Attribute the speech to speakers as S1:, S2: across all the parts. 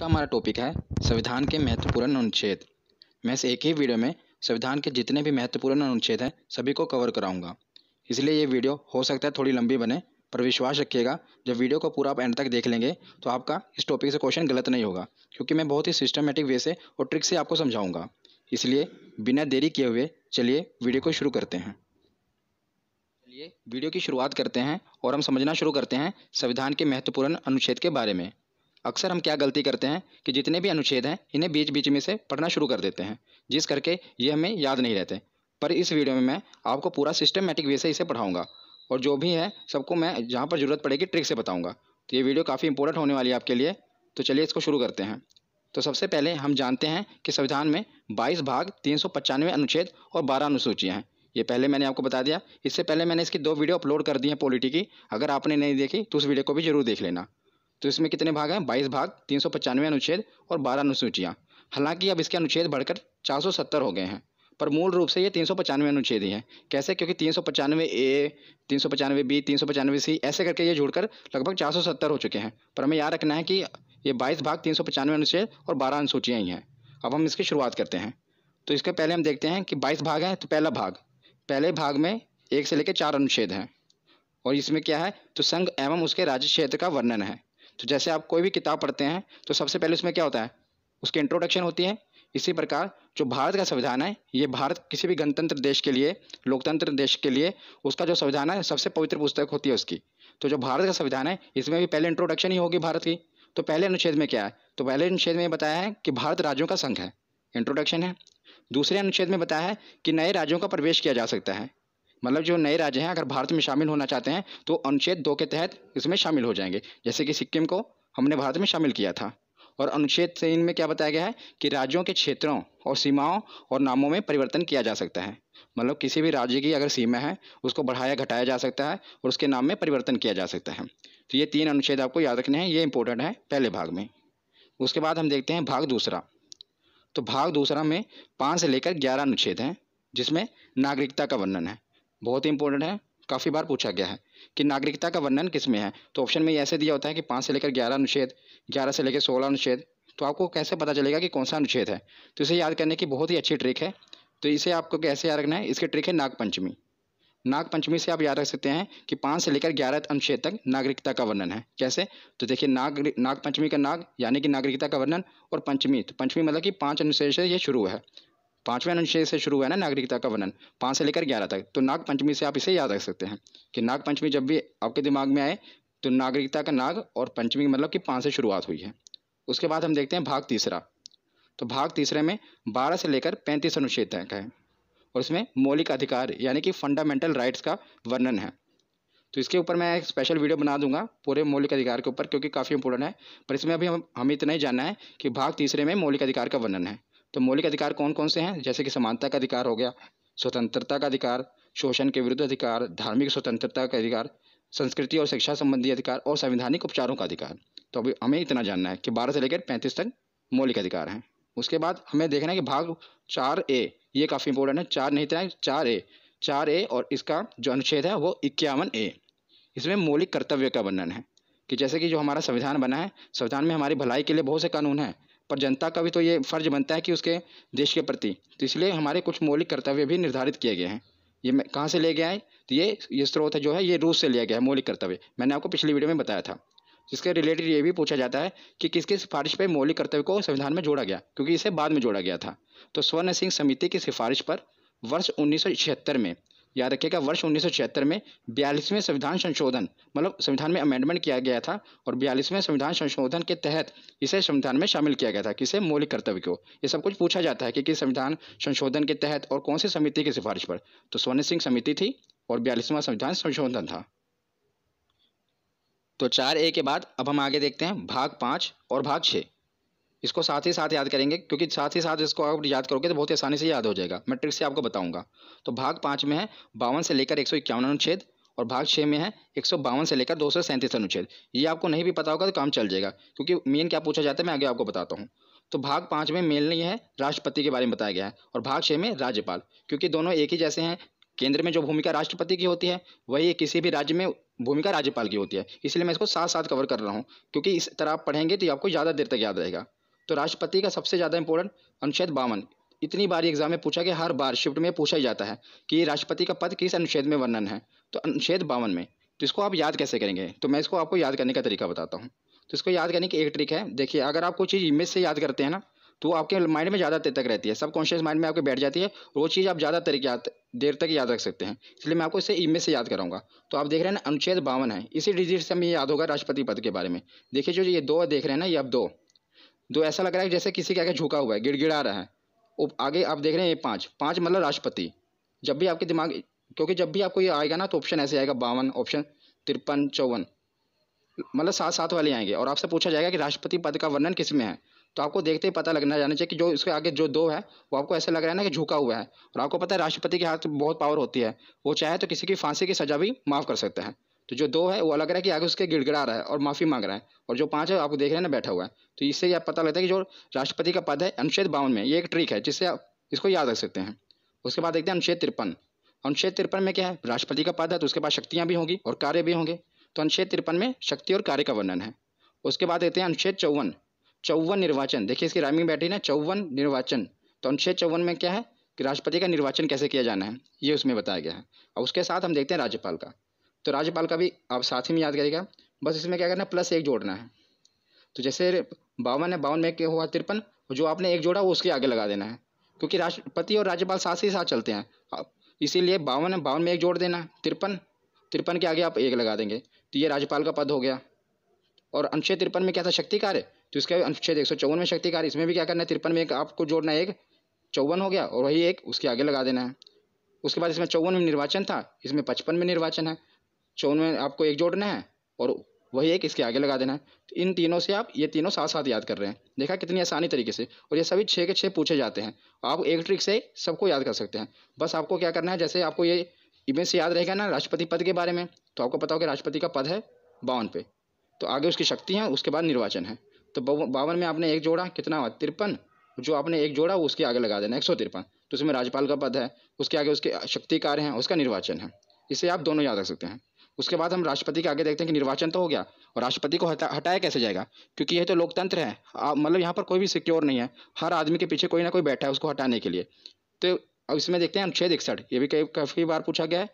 S1: तो हमारा टॉपिक है संविधान के महत्वपूर्ण अनुच्छेद मैं इस एक ही वीडियो में संविधान के जितने भी महत्वपूर्ण अनुच्छेद हैं सभी को कवर कराऊंगा इसलिए ये वीडियो हो सकता है थोड़ी लंबी बने पर विश्वास रखिएगा जब वीडियो को पूरा आप एंड तक देख लेंगे तो आपका इस टॉपिक से क्वेश्चन गलत नहीं होगा क्योंकि मैं बहुत ही सिस्टमेटिक वे से और ट्रिक से आपको समझाऊँगा इसलिए बिना देरी किए हुए चलिए वीडियो को शुरू करते हैं चलिए वीडियो की शुरुआत करते हैं और हम समझना शुरू करते हैं संविधान के महत्वपूर्ण अनुच्छेद के बारे में अक्सर हम क्या गलती करते हैं कि जितने भी अनुच्छेद हैं इन्हें बीच बीच में से पढ़ना शुरू कर देते हैं जिस करके ये हमें याद नहीं रहते पर इस वीडियो में मैं आपको पूरा सिस्टमेटिक वे से इसे पढ़ाऊँगा और जो भी है सबको मैं जहाँ पर ज़रूरत पड़ेगी ट्रिक से बताऊँगा तो ये वीडियो काफ़ी इंपॉर्टेंट होने वाली है आपके लिए तो चलिए इसको शुरू करते हैं तो सबसे पहले हम जानते हैं कि संविधान में 22 भाग तीन अनुच्छेद और बारह अनुसूचियाँ हैं ये पहले मैंने आपको बता दिया इससे पहले मैंने इसकी दो वीडियो अपलोड कर दी हैं पॉलिटी की अगर आपने नहीं देखी तो उस वीडियो को भी जरूर देख लेना तो इसमें कितने भाग हैं बाईस भाग तीन सौ पचानवे अनुच्छेद और बारह अनुसूचियाँ हालांकि अब इसके अनुच्छेद बढ़कर चार सौ सत्तर हो गए हैं पर मूल रूप से ये तीन सौ पचानवे अनुच्छेद ही हैं कैसे क्योंकि तीन सौ पचानवे ए तीन सौ पचानवे बी तीन सौ पचानवे सी ऐसे करके ये जुड़कर लगभग चार सौ सत्तर हो चुके हैं पर हमें याद रखना है कि ये बाईस भाग तीन सौ पचानवे अनुच्छेद और बारह अनुसूचियाँ ही हैं अब हम इसकी शुरुआत करते हैं तो इसके पहले हम देखते हैं कि बाईस भाग हैं तो पहला भाग पहले भाग में एक से लेकर चार अनुच्छेद हैं और इसमें क्या है तो संघ एवं उसके राज्य क्षेत्र का वर्णन है तो जैसे आप कोई भी किताब पढ़ते हैं तो सबसे पहले उसमें क्या होता है उसकी इंट्रोडक्शन होती है इसी प्रकार जो भारत का संविधान है ये भारत किसी भी गणतंत्र देश के लिए लोकतंत्र देश के लिए उसका जो संविधान है सबसे पवित्र पुस्तक होती है उसकी तो जो भारत का संविधान है इसमें भी पहले इंट्रोडक्शन ही होगी भारत की तो पहले अनुच्छेद में क्या है तो पहले अनुच्छेद में बताया है कि भारत राज्यों का संघ है इंट्रोडक्शन है दूसरे अनुच्छेद में बताया है कि नए राज्यों का प्रवेश किया जा सकता है मतलब जो नए राज्य हैं अगर भारत में शामिल होना चाहते हैं तो अनुच्छेद दो के तहत इसमें शामिल हो जाएंगे जैसे कि सिक्किम को हमने भारत में शामिल किया था और अनुच्छेद तीन में क्या बताया गया है कि राज्यों के क्षेत्रों और सीमाओं और नामों में परिवर्तन किया जा सकता है मतलब किसी भी राज्य की अगर सीमा है उसको बढ़ाया घटाया जा सकता है और उसके नाम में परिवर्तन किया जा सकता है तो ये तीन अनुच्छेद आपको याद रखने हैं ये इंपॉर्टेंट है पहले भाग में उसके बाद हम देखते हैं भाग दूसरा तो भाग दूसरा में पाँच से लेकर ग्यारह अनुच्छेद हैं जिसमें नागरिकता का वर्णन है बहुत ही इंपॉर्टेंट है काफ़ी बार पूछा गया है कि नागरिकता का वर्णन किस में है तो ऑप्शन में ऐसे दिया होता है कि पाँच से लेकर ग्यारह अनुच्छेद ग्यारह से लेकर सोलह अनुच्छेद तो आपको कैसे पता चलेगा कि कौन सा अनुच्छेद है तो इसे याद करने की बहुत ही अच्छी ट्रिक है तो इसे आपको कैसे याद रखना है इसकी ट्रिक है नागपंचमी नागपंचमी से आप याद रख सकते हैं कि पाँच से लेकर ग्यारह अनुच्छेद तक नागरिकता का वर्णन है कैसे तो देखिए नाग नागपंचमी का नाग यानी कि नागरिकता का वर्णन और पंचमी तो पंचमी मतलब कि पाँच अनुच्छेद से ये शुरू है पांचवें अनुच्छेद से शुरू हुआ है ना नागरिकता का वर्णन पाँच से लेकर ग्यारह तक तो नाग पंचमी से आप इसे याद रख सकते हैं कि नाग पंचमी जब भी आपके दिमाग में आए तो नागरिकता का नाग और पंचमी मतलब कि पाँच से शुरुआत हुई है उसके बाद हम देखते हैं भाग तीसरा तो भाग तीसरे में बारह से लेकर पैंतीस अनुच्छेद तक है और उसमें मौलिक अधिकार यानी कि फंडामेंटल राइट्स का वर्णन है तो इसके ऊपर मैं एक स्पेशल वीडियो बना दूंगा पूरे मौलिक अधिकार के ऊपर क्योंकि काफ़ी इंपॉर्टेंट है पर इसमें अभी हम हमें इतना ही जानना है कि भाग तीसरे में मौलिक अधिकार का वर्णन है तो मौलिक अधिकार कौन कौन से हैं जैसे कि समानता का अधिकार हो गया स्वतंत्रता का अधिकार शोषण के विरुद्ध अधिकार धार्मिक स्वतंत्रता का अधिकार संस्कृति और शिक्षा संबंधी अधिकार और संवैधानिक उपचारों का अधिकार तो अभी हमें इतना जानना है कि बारह से लेकर पैंतीस तक मौलिक अधिकार हैं उसके बाद हमें देखना है कि भाग चार ए ये काफ़ी इंपॉर्टेंट है चार नहीं इतना चार ए चार ए और इसका जो अनुच्छेद है वो इक्यावन ए इसमें मौलिक कर्तव्य का वर्णन है कि जैसे कि जो हमारा संविधान बना है संविधान में हमारी भलाई के लिए बहुत से कानून हैं पर जनता का भी तो ये फर्ज बनता है कि उसके देश के प्रति तो इसलिए हमारे कुछ मौलिक कर्तव्य भी निर्धारित किए गए हैं ये मैं कहाँ से ले गया है तो ये ये स्रोत है जो है ये रूस से लिया गया है मौलिक कर्तव्य मैंने आपको पिछली वीडियो में बताया था जिसके रिलेटेड ये भी पूछा जाता है कि किसकी सिफारिश पर मौलिक कर्तव्य को संविधान में जोड़ा गया क्योंकि इसे बाद में जोड़ा गया था तो स्वर्ण सिंह समिति की सिफारिश पर वर्ष उन्नीस में याद रखिएगा वर्ष उन्नीस में बयालीसवें संविधान संशोधन मतलब संविधान में अमेंडमेंट किया गया था और बयालीसवें संविधान संशोधन के तहत इसे संविधान में शामिल किया गया था किसे मौलिक कर्तव्य को ये सब कुछ पूछा जाता है कि किस संविधान संशोधन के तहत और कौन सी समिति की सिफारिश पर तो स्वर्ण सिंह समिति थी और बयालीसवां संविधान संशोधन था तो चार ए के बाद अब हम आगे देखते हैं भाग पाँच और भाग छः इसको साथ ही साथ याद करेंगे क्योंकि साथ ही साथ इसको आप याद करोगे तो बहुत आसानी से याद हो जाएगा मैं ट्रिक से आपको बताऊंगा तो भाग पाँच में है बावन से लेकर एक सौ इक्यावन अनुच्छेद और भाग छः में है एक सौ बावन से लेकर दो सौ सैंतीस अनुच्छेद ये आपको नहीं भी पता होगा तो काम चल जाएगा क्योंकि मेन क्या पूछा जाता है मैं आगे आपको बताता हूँ तो भाग पाँच में मेन नहीं है राष्ट्रपति के बारे में बताया गया है और भाग छः में राज्यपाल क्योंकि दोनों एक ही जैसे हैं केंद्र में जो भूमिका राष्ट्रपति की होती है वही किसी भी राज्य में भूमिका राज्यपाल की होती है इसलिए मैं इसको साथ साथ कवर कर रहा हूँ क्योंकि इस तरह आप पढ़ेंगे तो आपको ज़्यादा देर तक याद रहेगा तो राष्ट्रपति का सबसे ज़्यादा इंपॉर्टेंट अनुच्छेद बावन इतनी बार एग्जाम में पूछा गया हर बार शिफ्ट में पूछा ही जाता है कि राष्ट्रपति का पद किस अनुच्छेद में वर्णन है तो अनुच्छेद बावन में तो इसको आप याद कैसे करेंगे तो मैं इसको आपको याद करने का तरीका बताता हूँ तो इसको याद करने की एक ट्रिक है देखिए अगर आप कोई चीज़ इमेज से याद करते हैं ना तो आपके माइंड में ज़्यादा देर तक रहती है सब कॉन्शियस माइंड में आपके बैठ जाती है वो चीज़ आप ज़्यादा तरीके देर तक याद रख सकते हैं इसलिए मैं आपको इसे इमेज से याद कराऊंगा तो आप देख रहे हैं ना अनुच्छेद बावन है इसी डिजिट से हमें याद होगा राष्ट्रपति पद के बारे में देखिए जो ये दो देख रहे हैं ना ये अब दो दो तो ऐसा लग रहा है जैसे किसी के आगे झुका हुआ है गिड़गिड़ा रहा है और आगे आप देख रहे हैं ये पाँच पाँच मतलब राष्ट्रपति जब भी आपके दिमाग क्योंकि जब भी आपको ये आएगा ना तो ऑप्शन ऐसे आएगा बावन ऑप्शन तिरपन चौवन मतलब सात सात वाले आएंगे और आपसे पूछा जाएगा कि राष्ट्रपति पद का वर्णन किस में है तो आपको देखते ही पता लगना जाना चाहिए कि जो इसके आगे जो दो है वो आपको ऐसा लग रहा है ना कि झुका हुआ है और आपको पता है राष्ट्रपति के हाथ बहुत पावर होती है वो चाहे तो किसी की फांसी की सजा भी माफ़ कर सकते हैं तो जो दो है वो अलग रहा है कि आगे उसके गिड़गड़ा रहा है और माफ़ी मांग रहा है और जो पाँच है आपको देख रहे हैं ना बैठा हुआ है तो इससे आप पता लगता है कि जो राष्ट्रपति का पद है अनुच्छेद बावन में ये एक ट्रिक है जिससे आप इसको याद रख सकते हैं उसके बाद देखते हैं अनुच्छेद तिरपन अनुच्छेद तिरपन में क्या है राष्ट्रपति का पद है तो उसके बाद शक्तियाँ भी होंगी और कार्य भी होंगे तो अनुच्छेद तिरपन में शक्ति और कार्य का वर्णन है उसके बाद देखते हैं अनुच्छेद चौवन चौवन निर्वाचन देखिए इसकी राइमिंग बैठी ना चौवन निर्वाचन तो अनुच्छेद चौवन में क्या है कि राष्ट्रपति का निर्वाचन कैसे किया जाना है ये उसमें बताया गया है और उसके साथ हम देखते हैं राज्यपाल का तो राज्यपाल का भी आप साथ ही में याद करिएगा बस इसमें क्या करना है प्लस एक जोड़ना है तो जैसे बावन है बावन में क्या हुआ तिरपन जो आपने एक जोड़ा वो उसके आगे लगा देना है क्योंकि राष्ट्रपति और राज्यपाल साथ ही साथ चलते हैं इसीलिए बावन है बावन में एक जोड़ देना है तिरपन तिरपन के आगे आप एक लगा देंगे तो ये राज्यपाल का पद हो गया और अनुच्छेद तिरपन में क्या था शक्ति कार्य तो इसका अनुच्छेद एक सौ चौवन में शक्ति कार्य इसमें भी क्या करना है तिरपन में एक आपको जोड़ना है एक चौवन हो गया और वही एक उसके आगे लगा देना है उसके बाद इसमें चौवन में निर्वाचन था इसमें पचपन में निर्वाचन है चौन में आपको एक जोड़ना है और वही एक इसके आगे लगा देना है तो इन तीनों से आप ये तीनों साथ साथ याद कर रहे हैं देखा कितनी आसानी तरीके से और ये सभी छः के छः पूछे जाते हैं आप एक ट्रिक से सबको याद कर सकते हैं बस आपको क्या करना है जैसे आपको ये इमेज से याद रहेगा ना राष्ट्रपति पद के बारे में तो आपको पता होगा राष्ट्रपति का पद है बावन पे तो आगे उसकी शक्ति है उसके बाद निर्वाचन है तो बावन में आपने एक जोड़ा कितना हुआ तिरपन जो आपने एक जोड़ा वो उसके आगे लगा देना एक सौ तिरपन तो उसमें राज्यपाल का पद है उसके आगे उसके शक्ति कार्य हैं उसका निर्वाचन है इसे आप दोनों याद रख सकते हैं उसके बाद हम राष्ट्रपति के आगे देखते हैं कि निर्वाचन तो हो गया और राष्ट्रपति को हटा हटाया कैसे जाएगा क्योंकि यह तो लोकतंत्र है मतलब यहाँ पर कोई भी सिक्योर नहीं है हर आदमी के पीछे कोई ना कोई बैठा है उसको हटाने के लिए तो अब इसमें देखते हैं अनुच्छेद इकसठ ये भी काफ़ी बार पूछा गया है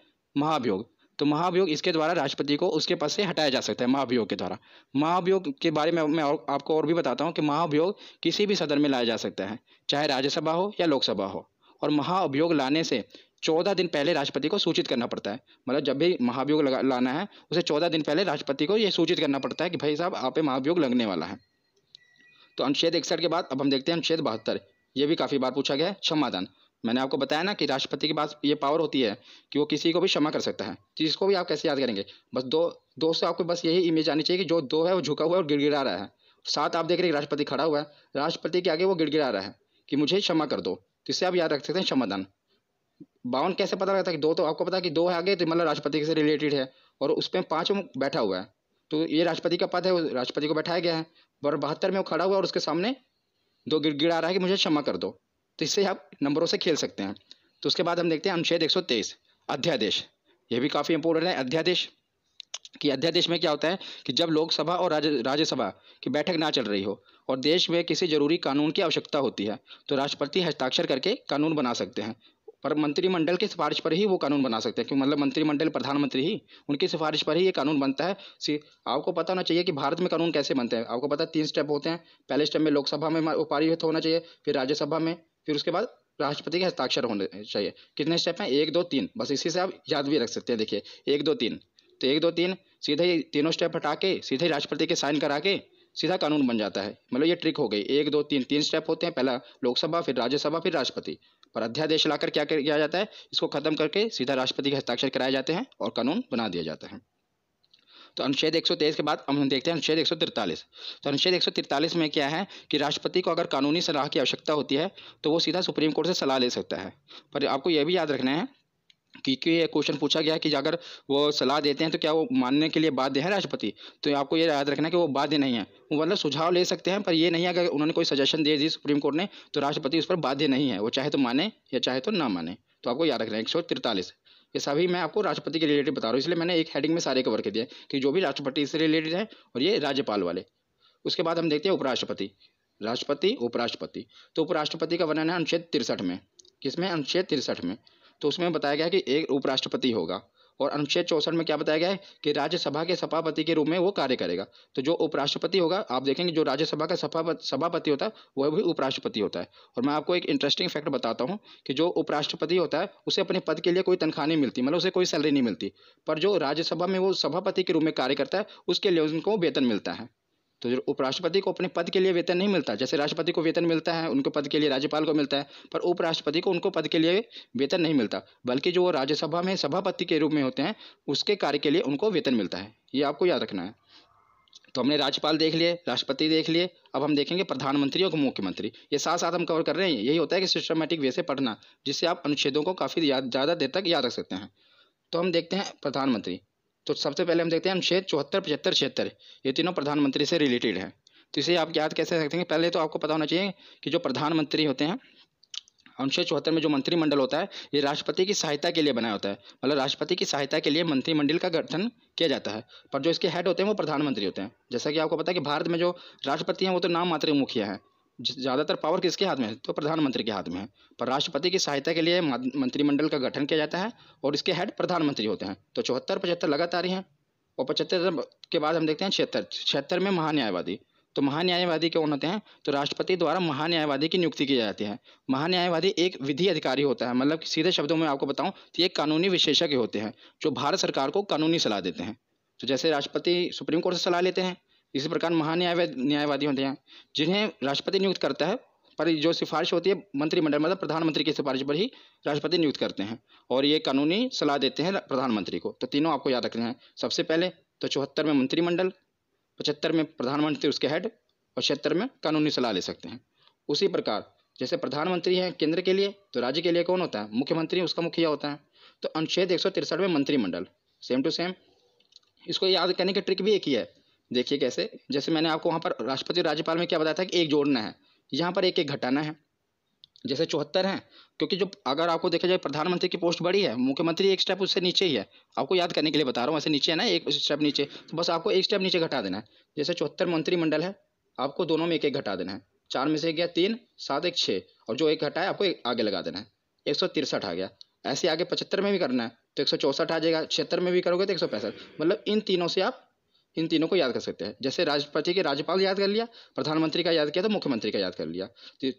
S1: महाभियोग तो महाभियोग इसके द्वारा राष्ट्रपति को उसके पद से हटाया जा सकता है महाभियोग के द्वारा महाभियोग के बारे में मैं और, आपको और भी बताता हूँ कि महाभियोग किसी भी सदन में लाया जा सकता है चाहे राज्यसभा हो या लोकसभा हो और महाअभियोग लाने से चौदह दिन पहले राष्ट्रपति को सूचित करना पड़ता है मतलब जब भी महाभियोग लाना है उसे चौदह दिन पहले राष्ट्रपति को यह सूचित करना पड़ता है कि भाई साहब आप पे महाभियोग लगने वाला है तो अनुच्छेद इकसठ के बाद अब हम देखते हैं अनुच्छेद बहत्तर ये भी काफ़ी बार पूछा गया है क्षमादान मैंने आपको बताया ना कि राष्ट्रपति के पास ये पावर होती है कि वो किसी को भी क्षमा कर सकता है तो इसको भी आप कैसे याद करेंगे बस दो दो से आपको बस यही इमेज आनी चाहिए कि जो दो है वो झुका हुआ है और गिड़गिड़ा रहा है साथ आप देख रहे हैं राष्ट्रपति खड़ा हुआ है राष्ट्रपति के आगे वो गिड़गिड़ा रहा है कि मुझे क्षमा कर दो तो इससे आप याद रख सकते हैं क्षमादान बावन कैसे पता लगता है कि दो तो आपको पता है कि दो है आगे तो मतलब राष्ट्रपति से रिलेटेड है और उसमें पाँच बैठा हुआ है तो ये राष्ट्रपति का पद है राष्ट्रपति को बैठाया गया है और बहत्तर में वो खड़ा हुआ और उसके सामने दो गिड़ आ रहा है कि मुझे क्षमा कर दो तो इससे आप नंबरों से खेल सकते हैं तो उसके बाद हम देखते हैं अनुच्छेद एक अध्यादेश ये भी काफ़ी इंपॉर्टेंट है अध्यादेश कि अध्यादेश में क्या होता है कि जब लोकसभा और राज्य राज्यसभा की बैठक ना चल रही हो और देश में किसी जरूरी कानून की आवश्यकता होती है तो राष्ट्रपति हस्ताक्षर करके कानून बना सकते हैं और मंत्रिमंडल की सिफारिश पर ही वो कानून बना सकते हैं क्योंकि मतलब मंत्रिमंडल प्रधानमंत्री ही उनकी सिफारिश पर ही ये कानून बनता है आपको पता होना चाहिए कि भारत में कानून कैसे बनते हैं आपको पता है तीन स्टेप होते हैं पहले स्टेप में लोकसभा में पारित तो होना चाहिए फिर राज्यसभा में फिर उसके बाद राष्ट्रपति के हस्ताक्षर होने चाहिए कितने स्टेप हैं एक दो तीन बस इसी से आप याद भी रख सकते हैं देखिए एक दो तीन तो एक दो तीन सीधे ही तीनों स्टेप हटा के सीधे राष्ट्रपति के साइन करा के सीधा कानून बन जाता है मतलब ये ट्रिक हो गई एक दो तीन तीन स्टेप होते हैं पहला लोकसभा फिर राज्यसभा फिर राष्ट्रपति और अध्यादेश लाकर क्या किया जाता है इसको खत्म करके सीधा राष्ट्रपति के हस्ताक्षर कराए जाते हैं और कानून बना दिया जाता है तो अनुच्छेद 123 के बाद हम देखते हैं अनुच्छेद 143 तो अनुच्छेद 143 में क्या है कि राष्ट्रपति को अगर कानूनी सलाह की आवश्यकता होती है तो वो सीधा सुप्रीम कोर्ट से सलाह ले सकता है पर आपको यह भी याद रखना है क्योंकि ये क्वेश्चन पूछा गया कि अगर वो सलाह देते हैं तो क्या वो मानने के लिए बाध्य है राष्ट्रपति तो आपको ये याद रखना कि वो बाध्य नहीं है वो मतलब सुझाव ले सकते हैं पर ये नहीं अगर उन्होंने कोई सजेशन दे दी सुप्रीम कोर्ट ने तो राष्ट्रपति उस पर बाध्य नहीं है वो चाहे तो माने या चाहे तो ना माने तो आपको याद रखना है एक सौ तिरतालीस ये सभी मैं आपको राष्ट्रपति के रिलेटेड बता रहा हूँ इसलिए मैंने एक हेडिंग में सारे कवर कर दिया कि जो भी राष्ट्रपति इससे रिलेटेड है और ये राज्यपाल वाले उसके बाद हम देखते हैं उपराष्ट्रपति राष्ट्रपति उपराष्ट्रपति तो उपराष्ट्रपति का वर्णन है अनुच्छेद तिरसठ में किसमें अनुच्छेद तिरसठ में तो उसमें बताया गया कि एक उपराष्ट्रपति होगा और अनुच्छेद चौसठ में क्या बताया गया है कि राज्यसभा के सभापति के रूप में वो कार्य करेगा तो जो उपराष्ट्रपति होगा आप देखेंगे जो राज्यसभा का सभापति होता है वह भी उपराष्ट्रपति होता है और मैं आपको एक इंटरेस्टिंग फैक्ट बताता हूँ कि जो उपराष्ट्रपति होता है उसे अपने पद के लिए कोई तनख्वाह नहीं मिलती मतलब उसे कोई सैलरी नहीं मिलती पर जो राज्यसभा में वो सभापति के रूप में कार्य करता है उसके लिए उनको वेतन मिलता है तो जो उपराष्ट्रपति को अपने पद के लिए वेतन नहीं मिलता जैसे राष्ट्रपति को वेतन मिलता है उनको पद के लिए राज्यपाल को मिलता है पर उपराष्ट्रपति को उनको पद के लिए वेतन नहीं मिलता बल्कि जो वो राज्यसभा में सभापति के रूप में होते हैं उसके कार्य के लिए उनको वेतन मिलता है ये आपको याद रखना है तो हमने राज्यपाल देख लिए राष्ट्रपति देख लिए अब हम देखेंगे प्रधानमंत्री और मुख्यमंत्री ये साथ साथ हम कवर कर रहे हैं यही होता है कि सिस्टमेटिक वे से पढ़ना जिससे आप अनुच्छेदों को काफ़ी ज़्यादा देर तक याद रख सकते हैं तो हम देखते हैं प्रधानमंत्री तो सबसे पहले हम देखते हैं अनुच्छेद चौहत्तर पचहत्तर छिहत्तर ये तीनों प्रधानमंत्री से रिलेटेड है तो इसे आप याद कैसे सकते हैं पहले तो आपको पता होना चाहिए कि जो प्रधानमंत्री होते हैं अनुच्छेद चौहत्तर में जो मंत्रिमंडल होता है ये राष्ट्रपति की सहायता के लिए बनाया होता है मतलब राष्ट्रपति की सहायता के लिए मंत्रिमंडल का गठन किया जाता है पर जो इसके हेड होते हैं वो प्रधानमंत्री होते हैं जैसा कि आपको पता है कि भारत में जो राष्ट्रपति हैं वो तो नाम मात्र मुखिया हैं ज़्यादातर पावर किसके हाथ में है तो प्रधानमंत्री के हाथ में है पर राष्ट्रपति की सहायता के लिए मंत्रिमंडल का गठन किया जाता है और इसके हेड प्रधानमंत्री होते हैं तो चौहत्तर पचहत्तर लगातार ही हैं और पचहत्तर के बाद हम देखते हैं छिहत्तर छिहत्तर में महान्यायवादी तो महान्यायवादी कौन होते हैं तो राष्ट्रपति द्वारा महान्यायवादी की नियुक्ति की जाती है महान्यायवादी एक विधि अधिकारी होता है मतलब सीधे शब्दों में आपको बताऊं तो ये कानूनी विशेषज्ञ होते हैं जो भारत सरकार को कानूनी सलाह देते हैं तो जैसे राष्ट्रपति सुप्रीम कोर्ट से सलाह लेते हैं इसी प्रकार महान्याय न्यायवादी होते हैं जिन्हें राष्ट्रपति नियुक्त करता है पर जो सिफारिश होती है मंत्रिमंडल मतलब प्रधानमंत्री की सिफारिश पर ही राष्ट्रपति नियुक्त करते हैं और ये कानूनी सलाह देते हैं प्रधानमंत्री को तो तीनों आपको याद रखने हैं सबसे पहले तो चौहत्तर में मंत्रिमंडल पचहत्तर में प्रधानमंत्री उसके हेड और छिहत्तर में कानूनी सलाह ले सकते हैं उसी प्रकार जैसे प्रधानमंत्री हैं केंद्र के लिए तो राज्य के लिए कौन होता है मुख्यमंत्री उसका मुखिया होता है तो अनुच्छेद एक में मंत्रिमंडल सेम टू सेम इसको याद करने की ट्रिक भी एक ही है देखिए कैसे जैसे मैंने आपको वहाँ पर राष्ट्रपति राज्यपाल में क्या बताया था कि एक जोड़ना है यहाँ पर एक एक घटाना है जैसे चौहत्तर हैं क्योंकि जो अगर आपको देखा जाए प्रधानमंत्री की पोस्ट बड़ी है मुख्यमंत्री एक स्टेप उससे नीचे ही है आपको याद करने के लिए बता रहा हूँ ऐसे नीचे है ना एक स्टेप नीचे तो बस आपको एक स्टेप नीचे घटा देना है जैसे चौहत्तर मंत्रिमंडल है आपको दोनों में एक एक घटा देना है चार में से गया तीन सात एक छः और जो एक घटा है आपको एक आगे लगा देना है एक सौ तिरसठ आ गया ऐसे आगे पचहत्तर में भी करना है तो एक सौ आ जाएगा छिहत्तर में भी करोगे तो एक सौ पैंसठ मतलब इन तीनों से आप इन तीनों को याद कर सकते हैं जैसे राष्ट्रपति के राज्यपाल याद कर लिया प्रधानमंत्री का याद किया तो मुख्यमंत्री का याद कर लिया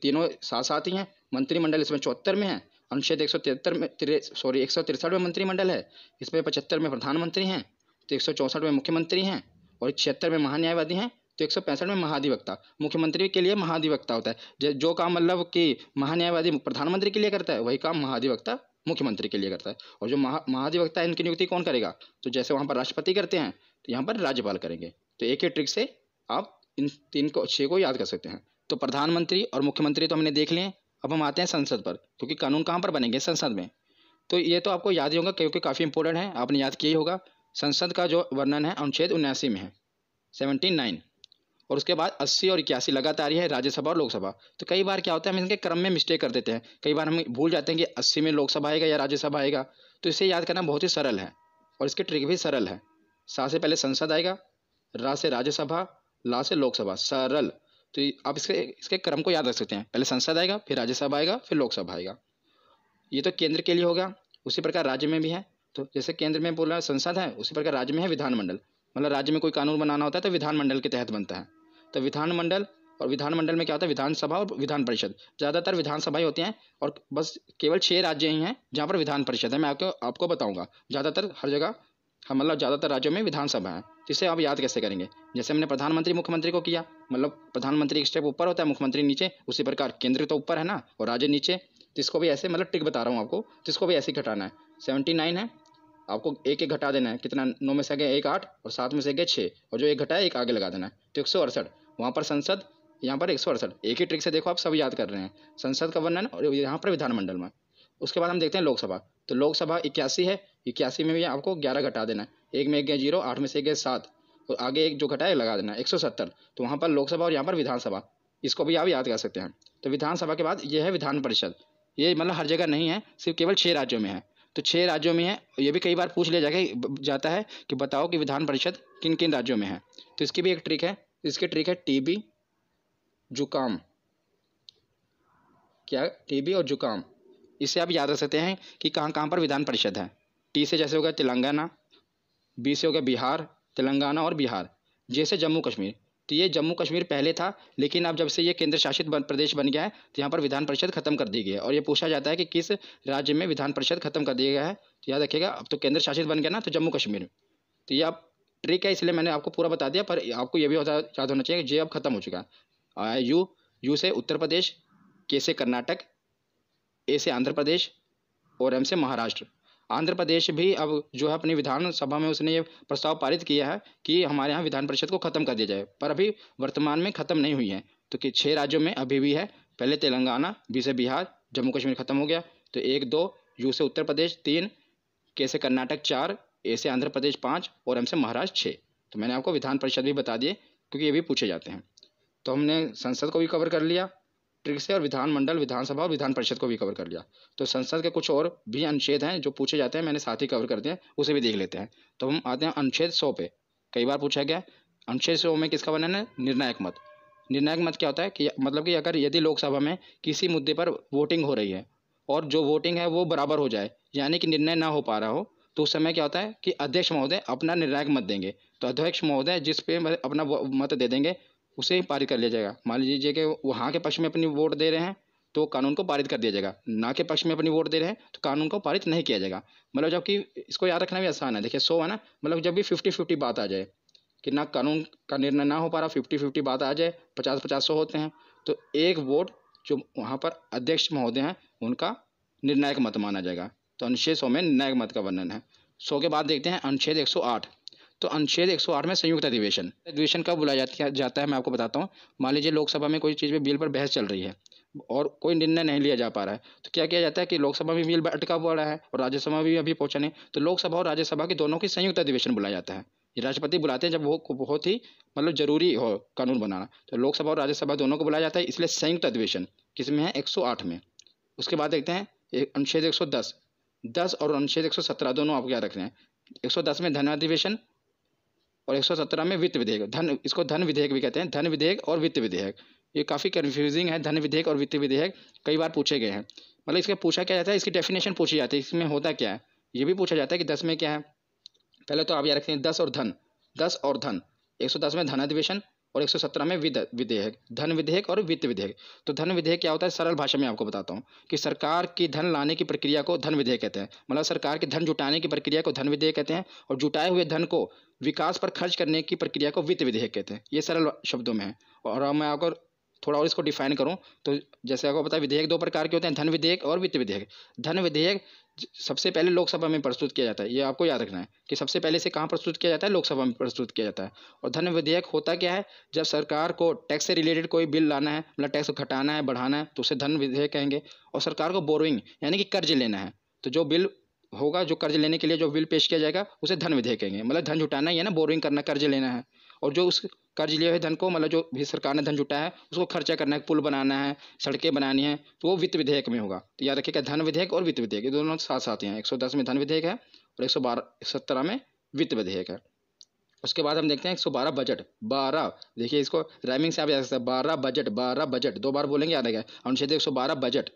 S1: तीनों साथ साथ ही हैं मंत्रिमंडल इसमें चौहत्तर में है अनुच्छेद एक सौ तिहत्तर में सॉरी एक सौ तिरसठ में मंत्रिमंडल है इसमें पचहत्तर में प्रधानमंत्री हैं तो एक सौ चौंसठ में मुख्यमंत्री हैं और छिहत्तर में महान्यायवादी हैं तो एक सौ पैंसठ में महाधिवक्ता मुख्यमंत्री के लिए महाधिवक्ता होता है जो काम मतलब कि महान्यायवादी प्रधानमंत्री के लिए करता है वही काम महाधिवक्ता मुख्यमंत्री के लिए करता है और जो महा महाधिवक्ता है इनकी नियुक्ति कौन करेगा तो जैसे वहाँ पर राष्ट्रपति करते हैं तो यहाँ पर राज्यपाल करेंगे तो एक ही ट्रिक से आप इन तीन को छः को याद कर सकते हैं तो प्रधानमंत्री और मुख्यमंत्री तो हमने देख लिए अब हम आते हैं संसद पर क्योंकि कानून कहाँ पर बनेंगे संसद में तो ये तो आपको याद ही होगा क्योंकि काफ़ी इंपॉर्टेंट है आपने याद किया ही होगा संसद का जो वर्णन है अनुच्छेद उन्यासी में है सेवनटीन नाइन और उसके बाद अस्सी और इक्यासी लगातार ही है राज्यसभा और लोकसभा तो कई बार क्या होता है हम इनके क्रम में मिस्टेक कर देते हैं कई बार हम भूल जाते हैं कि अस्सी में लोकसभा आएगा या राज्यसभा आएगा तो इसे याद करना बहुत ही सरल है और इसकी ट्रिक भी सरल है सा से पहले संसद आएगा रा से राज्यसभा ला से लोकसभा सरल तो आप इसके इसके क्रम को याद रख सकते हैं पहले संसद आएगा फिर राज्यसभा आएगा फिर लोकसभा आएगा ये तो केंद्र के लिए होगा उसी प्रकार राज्य में भी है तो जैसे केंद्र में बोला संसद है उसी प्रकार राज्य में है विधानमंडल मतलब राज्य में कोई कानून बनाना होता है तो विधानमंडल के तहत बनता है तो विधानमंडल और विधानमंडल में क्या होता है विधानसभा और विधान परिषद ज़्यादातर विधानसभा ही होती हैं और बस केवल छः राज्य ही हैं जहाँ पर विधान परिषद है मैं आपको आपको बताऊँगा ज़्यादातर हर जगह हाँ मतलब ज़्यादातर राज्यों में विधानसभा है जिसे आप याद कैसे करेंगे जैसे हमने प्रधानमंत्री मुख्यमंत्री को किया मतलब प्रधानमंत्री एक स्टेप ऊपर होता है मुख्यमंत्री नीचे उसी प्रकार केंद्र तो ऊपर है ना और राज्य नीचे तो इसको भी ऐसे मतलब टिक बता रहा हूँ आपको तो इसको भी ऐसे घटाना है सेवेंटी नाइन है आपको एक एक घटा देना है कितना नौ में से गए एक आठ और सात में से गए छः और जो एक घटा है एक आगे लगा देना है तो एक सौ अड़सठ वहाँ पर संसद यहाँ पर एक सौ अड़सठ एक ही ट्रिक से देखो आप सब याद कर रहे हैं संसद का वर्णन और यहाँ पर विधानमंडल में उसके बाद हम देखते हैं लोकसभा तो लोकसभा इक्यासी है इक्यासी में भी आपको ग्यारह घटा देना है एक में एक गए जीरो आठ में से एक गए सात और आगे एक जो घटा है लगा देना एक सौ सत्तर तो वहाँ पर लोकसभा और यहाँ पर विधानसभा इसको भी आप याद कर सकते हैं तो विधानसभा के बाद ये है विधान परिषद ये मतलब हर जगह नहीं है सिर्फ केवल छः राज्यों में है तो छः राज्यों में है ये भी कई बार पूछ लिया जाके जाता है कि बताओ कि विधान परिषद किन किन राज्यों में है तो इसकी भी एक ट्रिक है इसकी ट्रिक है टीबी जुकाम क्या टीबी और जुकाम इसे आप याद रख सकते हैं कि कहाँ कहाँ पर विधान परिषद है टी से जैसे हो गया तेलंगाना बी से हो गया बिहार तेलंगाना और बिहार जे से जम्मू कश्मीर तो ये जम्मू कश्मीर पहले था लेकिन अब जब से ये केंद्र शासित प्रदेश बन गया है तो यहाँ पर विधान परिषद खत्म कर दी गई है और ये पूछा जाता है कि किस राज्य में विधान परिषद खत्म कर दिया गया है तो याद रखिएगा अब तो केंद्र शासित बन गया ना तो जम्मू कश्मीर तो ये अब ट्रिक है इसलिए मैंने आपको पूरा बता दिया पर आपको ये भी होता याद होना चाहिए कि जे अब खत्म हो चुका है यू यू से उत्तर प्रदेश के से कर्नाटक ए से आंध्र प्रदेश और एम से महाराष्ट्र आंध्र प्रदेश भी अब जो है अपनी विधानसभा में उसने ये प्रस्ताव पारित किया है कि हमारे यहाँ विधान परिषद को ख़त्म कर दिया जाए पर अभी वर्तमान में ख़त्म नहीं हुई है तो कि छः राज्यों में अभी भी है पहले तेलंगाना बी से बिहार जम्मू कश्मीर ख़त्म हो गया तो एक दो यू से उत्तर प्रदेश तीन के से कर्नाटक चार ए से आंध्र प्रदेश पाँच और एम से महाराष्ट्र छः तो मैंने आपको विधान परिषद भी बता दिए क्योंकि ये भी पूछे जाते हैं तो हमने संसद को भी कवर कर लिया ट्रिक से और विधानमंडल विधानसभा और विधान परिषद को भी कवर कर लिया तो संसद के कुछ और भी अनुच्छेद हैं जो पूछे जाते हैं मैंने साथ ही कवर कर दिया उसे भी देख लेते हैं तो हम आते हैं अनुच्छेद सौ पे कई बार पूछा गया अनुच्छेद सौ में किसका वर्णन है निर्णायक मत निर्णायक मत क्या होता है कि मतलब कि अगर यदि लोकसभा में किसी मुद्दे पर वोटिंग हो रही है और जो वोटिंग है वो बराबर हो जाए यानी कि निर्णय ना हो पा रहा हो तो उस समय क्या होता है कि अध्यक्ष महोदय अपना निर्णायक मत देंगे तो अध्यक्ष महोदय जिस पे अपना मत दे देंगे उसे पारित कर लिया जाएगा मान लीजिए कि वहाँ के पक्ष में अपनी वोट दे रहे हैं तो कानून को पारित कर दिया जाएगा ना के पक्ष में अपनी वोट दे रहे हैं तो कानून को पारित नहीं किया जाएगा मतलब जबकि इसको याद रखना भी आसान है देखिए सो है ना मतलब जब भी फिफ्टी फिफ्टी बात आ जाए कि ना कानून का निर्णय ना हो पा रहा फिफ्टी फिफ्टी बात आ जाए पचास पचास सौ होते हैं तो एक वोट जो वहाँ पर अध्यक्ष महोदय हैं उनका निर्णायक मत माना जाएगा तो अनुच्छेद सौ में निर्णायक मत का वर्णन है सौ के बाद देखते हैं अनुच्छेद एक सौ आठ तो अनुच्छेद एक में संयुक्त अधिवेशन अधिवेशन कब बुलाया जाता है मैं आपको बताता हूँ मान लीजिए लोकसभा में कोई चीज़ में बिल पर बहस चल रही है और कोई निर्णय नहीं लिया जा पा रहा है तो क्या किया जाता है कि लोकसभा में बिल अटका हुआ रहा है और राज्यसभा में अभी पहुंचा नहीं तो लोकसभा और राज्यसभा के दोनों की संयुक्त अधिवेशन बुलाया जाता है राष्ट्रपति बुलाते हैं जब वो बहुत ही मतलब जरूरी हो कानून बनाना तो लोकसभा और राज्यसभा दोनों को बुलाया जाता है इसलिए संयुक्त अधिवेशन किस में है एक में उसके बाद देखते हैं अनुच्छेद एक सौ और अनुच्छेद एक दोनों आप क्या रख रहे हैं 110 में धन अधिवेशन और 117 में वित्त विधेयक धन इसको धन विधेयक भी कहते हैं धन विधेयक और वित्त विधेयक ये काफ़ी कन्फ्यूजिंग है धन विधेयक और वित्त विधेयक कई बार पूछे गए हैं मतलब इसका पूछा क्या जाता है इसकी डेफिनेशन पूछी जाती है इसमें होता क्या है ये भी पूछा जाता है कि दस में क्या है पहले तो आप याद रखते हैं दस और धन दस और धन एक सौ दस में धन अधिवेशन और 117 में विधेयक धन विधेयक और वित्त विधेयक तो धन विधेयक क्या होता है सरल भाषा में आपको बताता हूँ कि सरकार की धन लाने की प्रक्रिया को धन विधेयक कहते हैं मतलब सरकार के धन जुटाने की प्रक्रिया को धन विधेयक कहते हैं और जुटाए हुए धन को विकास पर खर्च करने की प्रक्रिया को वित्त विधेयक कहते हैं ये सरल शब्दों में है और मैं आपको थोड़ा और इसको डिफाइन करूँ तो जैसे आपको पता है विधेयक दो प्रकार के होते हैं धन विधेयक और वित्त विधेयक धन विधेयक सबसे पहले लोकसभा में प्रस्तुत किया जाता है ये आपको याद रखना है कि सबसे पहले इसे कहाँ प्रस्तुत किया जाता है लोकसभा में प्रस्तुत किया जाता है और धन विधेयक होता क्या है जब सरकार को टैक्स से रिलेटेड कोई बिल लाना है मतलब टैक्स घटाना है बढ़ाना है तो उसे धन विधेयक कहेंगे और सरकार को बोरोइंग यानी कि कर्ज लेना है तो जो बिल होगा जो कर्ज लेने के लिए जो बिल पेश किया जाएगा उसे धन विधेयक कहेंगे मतलब धन जुटाना है ना बोरिंग करना कर्ज लेना है और जो उस कर्ज लिए हुए धन को मतलब जो भी सरकार ने धन जुटा है उसको खर्चा करना है पुल बनाना है सड़कें बनानी है तो वो वित्त विधेयक में होगा तो याद रखिएगा धन विधेयक और वित्त विधेयक ये दोनों साथ साथ हैं 110 में धन विधेयक है और एक सौ बारह में वित्त विधेयक है उसके बाद हम देखते हैं 112 बजट 12 देखिए इसको राइमिंग से आप याद सकते हैं बारह बजट बारह बजट दो बार बोलेंगे याद आएगा अनुच्छेद एक बजट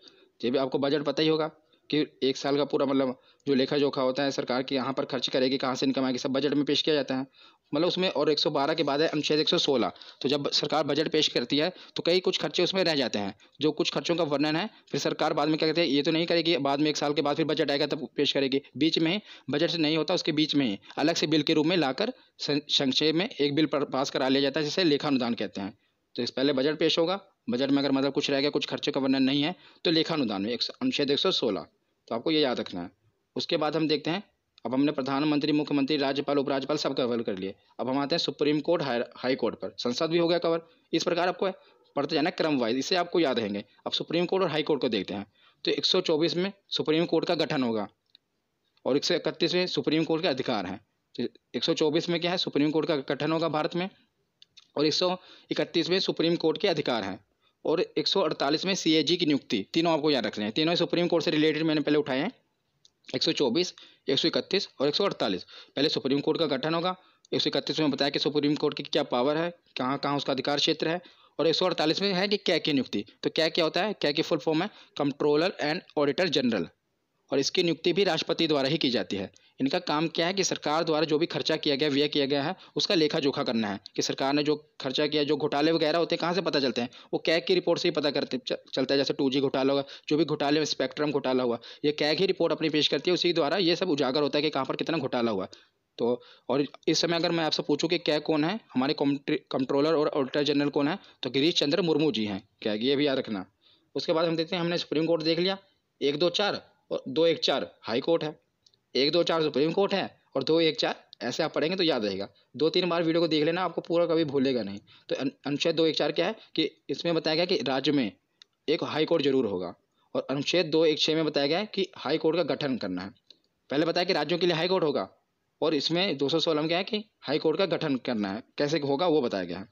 S1: ये भी आपको बजट पता ही होगा कि एक साल का पूरा मतलब जो लेखा जोखा होता है सरकार की यहाँ पर खर्च करेगी कहाँ से इनकम आएगी सब बजट में पेश किया जाता है मतलब उसमें और 112 के बाद है अनुच्छेद 116 तो जब सरकार बजट पेश करती है तो कई कुछ खर्चे उसमें रह जाते हैं जो कुछ खर्चों का वर्णन है फिर सरकार बाद में क्या कहते हैं ये तो नहीं करेगी बाद में एक साल के बाद फिर बजट आएगा तब पेश करेगी बीच में ही बजट से नहीं होता उसके बीच में ही अलग से बिल के रूप में लाकर संक्षेप में एक बिल पास करा लिया जाता है जिसे लेखानुदान कहते हैं तो इस पहले बजट पेश होगा बजट में अगर मतलब कुछ रह गया कुछ खर्चे का वर्णन नहीं है तो लेखानुदान में एक अनुच्छेद एक सौ सोलह तो आपको ये याद रखना है उसके बाद हम देखते हैं अब हमने प्रधानमंत्री मुख्यमंत्री राज्यपाल उपराज्यपाल सब कवर कर लिए अब हम आते हैं supreme court high, high court पर संसद भी हो गया कवर इस प्रकार आपको पढ़ते जाना क्रम वाइज इसे आपको याद रहेंगे अब सुप्रीम कोर्ट और हाई कोर्ट को देखते हैं तो 124 में सुप्रीम कोर्ट का गठन होगा और एक में सुप्रीम कोर्ट के अधिकार हैं तो एक में क्या है सुप्रीम कोर्ट का गठन होगा भारत में और एक में सुप्रीम कोर्ट के अधिकार हैं और 148 में सीएजी की नियुक्ति तीनों आपको याद रखने हैं तीनों सुप्रीम कोर्ट से रिलेटेड मैंने पहले उठाए हैं 124, 131 और 148 पहले सुप्रीम कोर्ट का गठन होगा एक में बताया कि सुप्रीम कोर्ट की क्या पावर है कहाँ कहाँ उसका अधिकार क्षेत्र है और एक में है कि क्या की नियुक्ति तो क्या क्या होता है क्या की फुल फॉर्म है कंट्रोलर एंड ऑडिटर जनरल और इसकी नियुक्ति भी राष्ट्रपति द्वारा ही की जाती है इनका काम क्या है कि सरकार द्वारा जो भी खर्चा किया गया व्यय किया गया है उसका लेखा जोखा करना है कि सरकार ने जो खर्चा किया जो घोटाले वगैरह होते हैं कहाँ से पता चलते हैं वो कैग की रिपोर्ट से ही पता करते चलता है जैसे टू घोटाला हुआ जो भी घोटाले में स्पेक्ट्रम घोटाला हुआ ये कैग ही रिपोर्ट अपनी पेश करती है उसी द्वारा ये सब उजागर होता है कि कहाँ पर कितना घोटाला हुआ तो और इस समय अगर मैं आपसे पूछूं कि क्या कौन है हमारे कंट्रोलर और ऑडिटर जनरल कौन है तो गिरीश चंद्र मुर्मू जी हैं क्या ये भी याद रखना उसके बाद हम देखते हैं हमने सुप्रीम कोर्ट देख लिया एक दो चार और दो एक चार हाई कोर्ट है एक दो चार सुप्रीम कोर्ट है और दो एक चार ऐसे आप पढ़ेंगे तो याद रहेगा दो तीन बार वीडियो को देख लेना आपको पूरा कभी भूलेगा नहीं तो अनुच्छेद दो एक चार क्या है कि इसमें बताया गया कि राज्य में एक हाई कोर्ट जरूर होगा और अनुच्छेद दो एक छः में बताया गया है कि हाई कोर्ट का गठन करना है पहले बताया कि राज्यों के लिए हाई कोर्ट होगा और इसमें दो सौ सोलह में क्या है कि हाई कोर्ट का गठन करना है कैसे होगा वो बताया गया है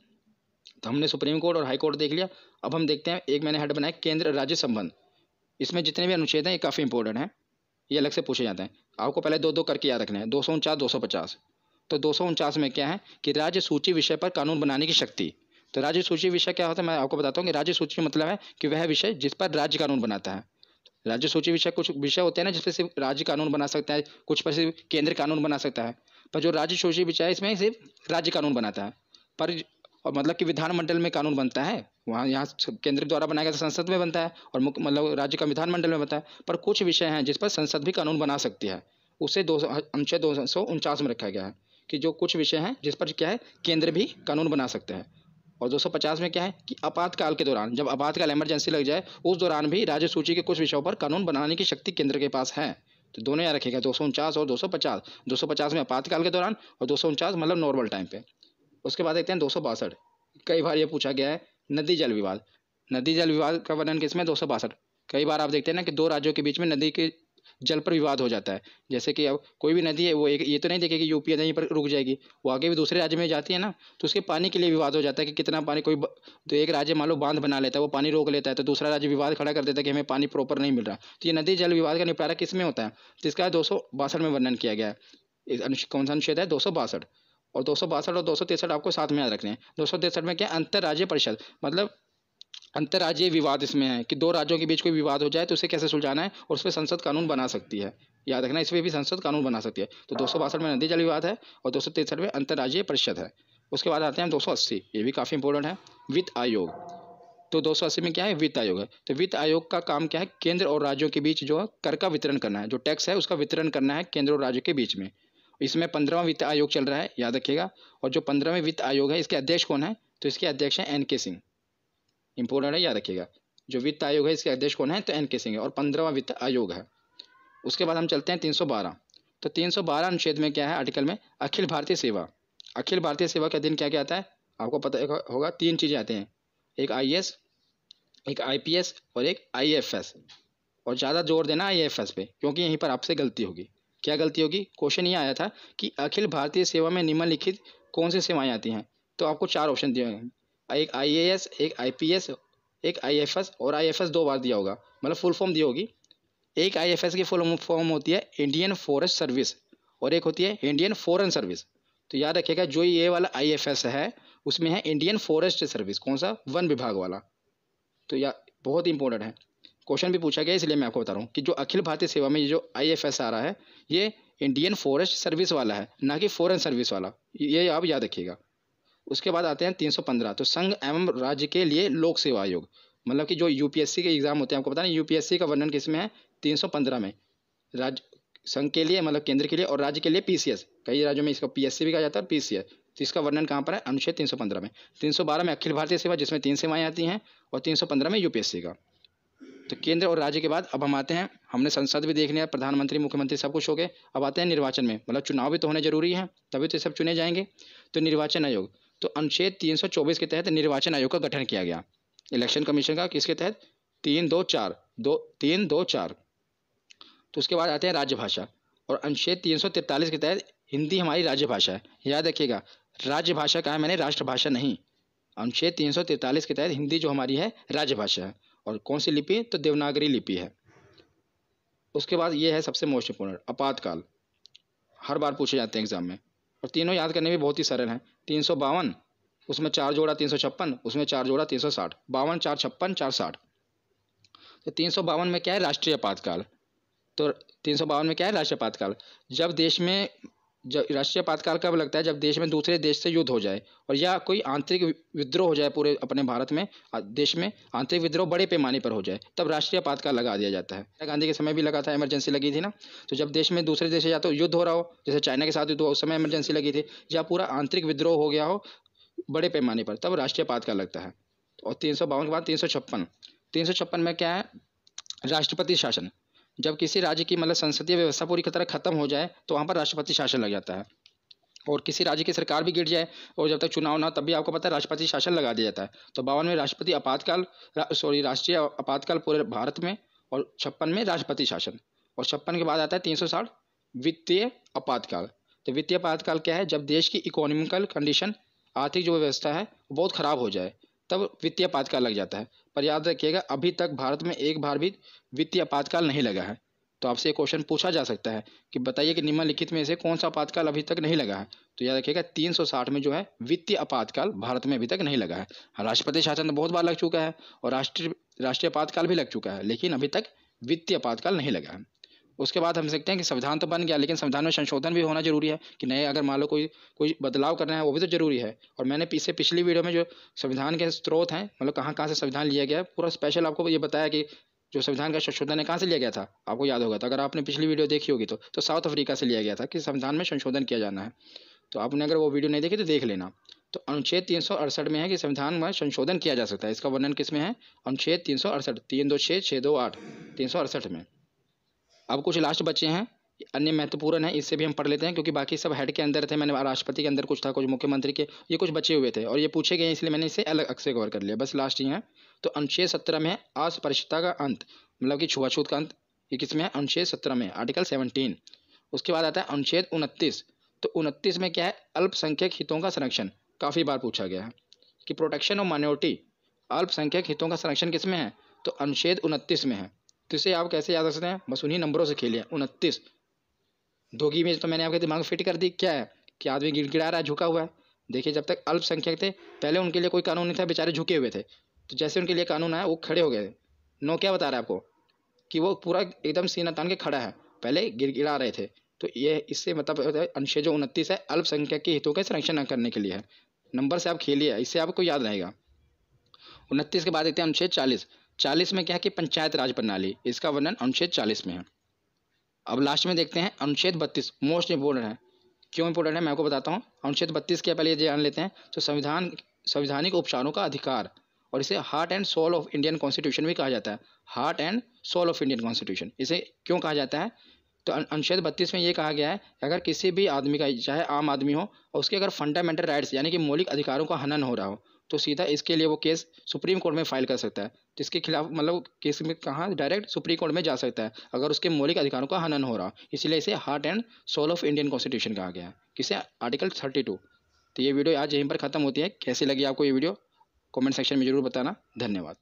S1: तो हमने सुप्रीम कोर्ट और हाई कोर्ट देख लिया अब हम देखते हैं एक मैंने हेड बनाया केंद्र राज्य संबंध इसमें जितने भी अनुच्छेद हैं ये काफ़ी इंपॉर्टेंट हैं ये अलग से पूछे जाते हैं आपको पहले दो दो करके याद रखना है दो सौ उनचास दो सौ पचास तो दो सौ उनचास में क्या है कि राज्य सूची विषय पर कानून बनाने की शक्ति तो राज्य सूची विषय क्या होता है मैं आपको बताता हूँ कि राज्य सूची मतलब है कि वह विषय जिस पर राज्य कानून बनाता है राज्य सूची विषय कुछ विषय होते हैं ना जिसपे सिर्फ राज्य कानून बना सकता है कुछ पर सिर्फ केंद्र कानून बना सकता है पर जो राज्य सूची विषय है इसमें सिर्फ राज्य कानून बनाता है पर और मतलब कि विधानमंडल में कानून बनता है वहाँ यहाँ केंद्र द्वारा बनाया गया संसद में बनता है और मतलब राज्य का विधानमंडल में बनता है पर कुछ विषय हैं जिस पर संसद भी कानून बना सकती है उसे दो अनुच्छेद दो सौ उनचास में रखा गया है कि जो कुछ विषय हैं जिस पर क्या है केंद्र भी कानून बना सकते हैं और 250 में क्या है कि आपातकाल के दौरान जब आपातकाल इमरजेंसी लग जाए उस दौरान भी राज्य सूची के कुछ विषयों पर कानून बनाने की शक्ति केंद्र के पास है तो दोनों यहाँ रखेगा दो सौ और 250 250 में आपातकाल के दौरान और दो मतलब नॉर्मल टाइम पे उसके बाद देखते हैं दो कई बार ये पूछा गया है नदी जल विवाद नदी जल विवाद का वर्णन किसमें दो कई बार आप देखते हैं ना कि दो राज्यों के बीच में नदी के जल पर विवाद हो जाता है जैसे कि अब कोई भी नदी है वो एक ये तो नहीं देखेगी यूपी नहीं पर रुक जाएगी वो आगे भी दूसरे राज्य में जाती है ना तो उसके पानी के लिए विवाद हो जाता है कि कितना पानी कोई तो एक राज्य मान लो बांध बना लेता है वो पानी रोक लेता है तो दूसरा राज्य विवाद खड़ा कर देता है कि हमें पानी प्रॉपर नहीं मिल रहा तो ये नदी जल विवाद का निपटारा किस में होता है जिसका दो में वर्णन किया गया है कौन सा अनुच्छेद है दो और दो और दो आपको साथ में याद रखने हैं दो में क्या अंतर्राज्य परिषद मतलब अंतर्राज्य विवाद इसमें है कि दो राज्यों के बीच कोई विवाद हो जाए तो उसे कैसे सुलझाना है और उस पर संसद कानून बना सकती है याद रखना इस पर भी संसद कानून बना सकती है तो दो में नदी जल विवाद है और दो में अंतर्राज्यीय परिषद है उसके बाद आते हैं दो 280 ये भी काफ़ी इंपॉर्टेंट है वित्त आयोग तो दो में क्या है वित्त आयोग है तो वित्त आयोग का काम क्या है केंद्र और राज्यों के बीच जो कर का वितरण करना है जो टैक्स है उसका वितरण करना है केंद्र और राज्यों के बीच में इसमें पंद्रहवा वित्त आयोग चल रहा है याद रखिएगा और जो पंद्रहवें वित्त आयोग है इसके अध्यक्ष कौन है तो इसके अध्यक्ष हैं एन के सिंह इंपोर्टेंट है याद रखिएगा जो वित्त आयोग है इसके अध्यक्ष कौन है तो एन के सिंह है और पंद्रहवा वित्त आयोग है उसके बाद हम चलते हैं तीन सौ बारह तो तीन सौ बारह अनुच्छेद में क्या है आर्टिकल में अखिल भारतीय सेवा अखिल भारतीय सेवा का दिन क्या क्या आता है आपको पता होगा तीन चीज़ें आती हैं एक आई एक आई और एक आई और ज़्यादा जोर देना आई पे क्योंकि यहीं पर आपसे गलती होगी क्या गलती होगी क्वेश्चन ये आया था कि अखिल भारतीय सेवा में निम्नलिखित कौन सी सेवाएँ आती हैं तो आपको चार ऑप्शन दिए हैं एक आईएएस एक आईपीएस एक आईएफएस और आईएफएस दो बार दिया होगा मतलब फुल फॉर्म दी होगी एक आईएफएस की फुल फॉर्म होती है इंडियन फॉरेस्ट सर्विस और एक होती है इंडियन फॉरन सर्विस तो याद रखिएगा जो ये वाला आई है उसमें है इंडियन फॉरेस्ट सर्विस कौन सा वन विभाग वाला तो या बहुत इंपॉर्टेंट है क्वेश्चन भी पूछा गया इसलिए मैं आपको बता रहा हूँ कि जो अखिल भारतीय सेवा में ये जो आई एफ एस आ रहा है ये इंडियन फॉरेस्ट सर्विस वाला है ना कि फॉरेन सर्विस वाला ये आप याद रखिएगा उसके बाद आते हैं 315 तो संघ एवं राज्य के लिए लोक सेवा आयोग मतलब कि जो यूपीएससी के एग्ज़ाम होते हैं आपको पता नहीं यूपीएससी का वर्णन किस में है 315 में राज्य संघ के लिए मतलब केंद्र के लिए और राज्य के लिए पीसीएस कई राज्यों में इसका पीएससी भी कहा जाता है और पीसीएस तो इसका वर्णन कहाँ पर है अनुच्छेद पंद्रह में बारह में अखिल भारतीय सेवा जिसमें तीन सेवाएं आती हैं और पंद्रह में यूपीएससी का तो केंद्र और राज्य के बाद अब हम आते हैं हमने संसद भी देख लिया प्रधानमंत्री मुख्यमंत्री सब कुछ हो गए अब आते हैं निर्वाचन में मतलब चुनाव भी तो होने जरूरी है तभी तो सब चुने जाएंगे तो निर्वाचन आयोग तो अनुच्छेद 324 के तहत निर्वाचन आयोग का गठन किया गया इलेक्शन कमीशन का किसके तहत तीन दो चार दो तीन दो चार तो उसके बाद आते हैं राज्य भाषा और अनुच्छेद तीन के तहत हिंदी हमारी राज्य भाषा है याद रखिएगा राज्य भाषा कहा मैंने राष्ट्रभाषा नहीं अनुच्छेद तीन के तहत हिंदी जो हमारी है राज्य भाषा है और कौन सी लिपि तो देवनागरी लिपि है उसके बाद ये है सबसे मोस्ट इम्पोर्टेंट आपातकाल हर बार पूछे जाते हैं एग्ज़ाम में और तीनों याद करने में बहुत ही सरल हैं तीन सौ बावन उसमें चार जोड़ा तीन सौ छप्पन उसमें चार जोड़ा तीन सौ साठ बावन चार छप्पन चार साठ तो तीन सौ बावन में क्या है राष्ट्रीय आपातकाल तो तीन सौ बावन में क्या है राष्ट्रीय आपातकाल जब देश में जब राष्ट्रीय आपातकाल कब लगता है जब देश में दूसरे देश से युद्ध हो जाए और या कोई आंतरिक विद्रोह हो जाए पूरे अपने भारत में देश में आंतरिक विद्रोह बड़े पैमाने पर हो जाए तब राष्ट्रीय आपातकाल लगा दिया जाता है इंदिरा गांधी के समय भी लगा था इमरजेंसी लगी थी ना तो जब देश में दूसरे देश से या तो युद्ध हो रहा हो जैसे चाइना के साथ युद्ध हो उस समय इमरजेंसी लगी थी या पूरा आंतरिक विद्रोह हो गया हो बड़े पैमाने पर तब राष्ट्रीय आपातकाल लगता है और तीन के बाद तीन तीन सौ छप्पन में क्या है राष्ट्रपति शासन जब किसी राज्य की मतलब संसदीय व्यवस्था पूरी तरह खत्म हो जाए तो वहाँ पर राष्ट्रपति शासन लग जाता है और किसी राज्य की सरकार भी गिर जाए और जब तक चुनाव ना तब भी आपको पता है राष्ट्रपति शासन लगा दिया जाता है तो बावन में राष्ट्रपति आपातकाल सॉरी राष्ट्रीय आपातकाल पूरे भारत में और छप्पन में राष्ट्रपति शासन और छप्पन के बाद आता है तीन सौ साठ वित्तीय आपातकाल तो वित्तीय आपातकाल क्या है जब देश की इकोनॉमिकल कंडीशन आर्थिक जो व्यवस्था है बहुत ख़राब हो जाए तब वित्तीय आपातकाल लग जाता है पर याद रखिएगा अभी तक भारत में एक बार भी वित्तीय आपातकाल नहीं लगा है तो आपसे क्वेश्चन पूछा जा सकता है कि बताइए कि निम्नलिखित में से कौन सा आपातकाल अभी तक नहीं लगा है तो याद रखिएगा 360 में जो है वित्तीय आपातकाल भारत में अभी तक नहीं लगा है हाँ, राष्ट्रपति शासन तो बहुत बार लग चुका है और राष्ट्रीय राष्ट्रीय आपातकाल भी लग चुका है लेकिन अभी तक वित्तीय आपातकाल नहीं लगा है उसके बाद हम सकते हैं कि संविधान तो बन गया लेकिन संविधान में संशोधन भी होना जरूरी है कि नए अगर मान लो कोई कोई बदलाव करना है वो भी तो जरूरी है और मैंने पीछे पिछली वीडियो में जो संविधान के स्रोत हैं मतलब कहाँ कहाँ से संविधान लिया गया है पूरा स्पेशल आपको ये बताया कि जो संविधान का संशोधन है कहाँ से लिया गया था आपको याद होगा था तो, अगर आपने पिछली वीडियो देखी होगी तो तो साउथ अफ्रीका से लिया गया था कि संविधान में संशोधन किया जाना है तो आपने अगर वो वीडियो नहीं देखी तो देख लेना तो अनुच्छेद तीन सौ अड़सठ में है कि संविधान में संशोधन किया जा सकता है इसका वर्णन किस में है अनुच्छेद तीन सौ अड़सठ तीन दो छः छः दो आठ तीन सौ अड़सठ में अब कुछ लास्ट बचे हैं अन्य महत्वपूर्ण है इससे भी हम पढ़ लेते हैं क्योंकि बाकी सब हेड के अंदर थे मैंने राष्ट्रपति के अंदर कुछ था कुछ मुख्यमंत्री के ये कुछ बचे हुए थे और ये पूछे गए इसलिए मैंने इसे अलग अक्से गौर कर लिया बस लास्ट ही है तो अनुच्छेद सत्रह में अस्पृश्यता का अंत मतलब कि छुआछूत का अंत ये किसमें है अनुच्छेद सत्रह में आर्टिकल सेवनटीन उसके बाद आता है अनुच्छेद उनतीस तो उनतीस में क्या है अल्पसंख्यक हितों का संरक्षण काफ़ी बार पूछा गया है कि प्रोटेक्शन ऑफ माइनॉरिटी अल्पसंख्यक हितों का संरक्षण किस में है तो अनुच्छेद उनतीस में है तो इसे आप कैसे याद रख सकते हैं बस उन्हीं नंबरों से खेले उनतीस दो की इमेज तो मैंने आपके दिमाग फिट कर दी क्या है कि आदमी गिड़गिड़ा रहा है झुका हुआ है देखिए जब तक अल्पसंख्यक थे पहले उनके लिए कोई कानून नहीं था बेचारे झुके हुए थे तो जैसे उनके लिए कानून आया वो खड़े हो गए थे नो क्या बता रहा है आपको कि वो पूरा एकदम सीना तान के खड़ा है पहले गिड़गिड़ा रहे थे तो ये इससे मतलब अनुच्छेद जो उनतीस है अल्पसंख्यक के हितों का संरक्षण न करने के लिए है नंबर से आप खेलिए इससे आपको याद रहेगा उनतीस के बाद देखते हैं अनुच्छेद चालीस चालीस में क्या है कि पंचायत राज प्रणाली इसका वर्णन अनुच्छेद चालीस में है अब लास्ट में देखते हैं अनुच्छेद बत्तीस मोस्ट इम्पोर्टेंट है क्यों इम्पोर्टेंट है मैं आपको बताता हूँ अनुच्छेद बत्तीस के पहले ये जान लेते हैं तो संविधान संविधानिक उपचारों का अधिकार और इसे heart and soul of Indian constitution भी कहा जाता है heart and soul of Indian constitution इसे क्यों कहा जाता है तो अनुच्छेद बत्तीस में ये कहा गया है कि अगर किसी भी आदमी का चाहे आम आदमी हो और उसके अगर फंडामेंटल राइट्स यानी कि मौलिक अधिकारों का हनन हो रहा हो तो सीधा इसके लिए वो केस सुप्रीम कोर्ट में फाइल कर सकता है जिसके खिलाफ मतलब केस में कहाँ डायरेक्ट सुप्रीम कोर्ट में जा सकता है अगर उसके मौलिक अधिकारों का हनन हो रहा इसलिए इसे heart and soul of Indian constitution कहा गया है किसे आर्टिकल थर्टी टू तो ये वीडियो आज यहीं पर ख़त्म होती है कैसी लगी आपको ये वीडियो कमेंट सेक्शन में ज़रूर बताना धन्यवाद